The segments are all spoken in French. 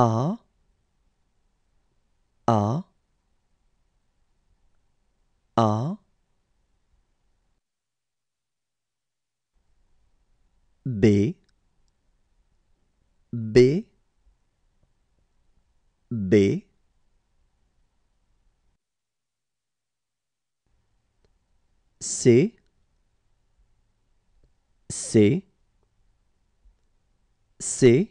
A A A B B B C C C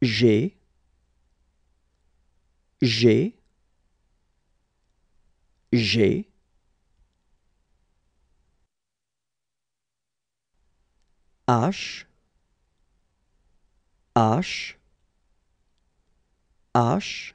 G G G H H H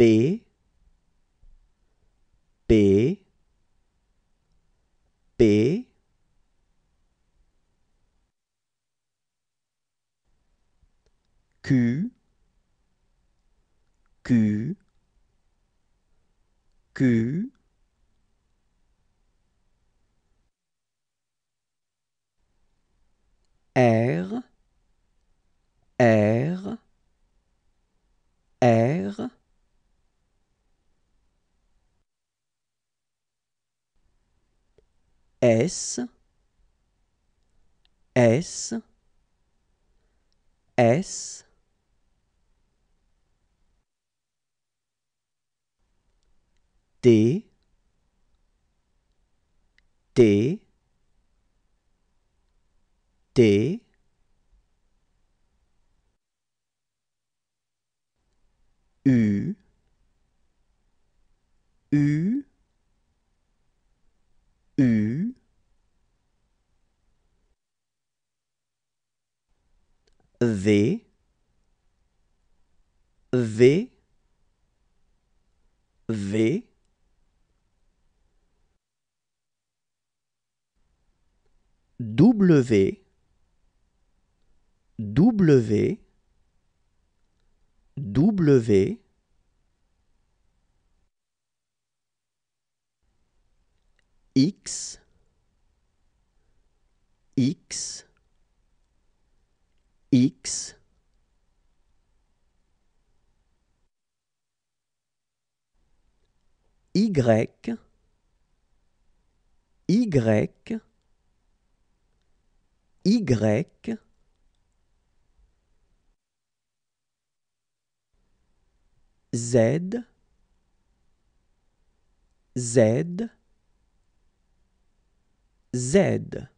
B B B Q Q Q R R S, S, S, D, D, D, V V V W W W X X x y y y Z Z Z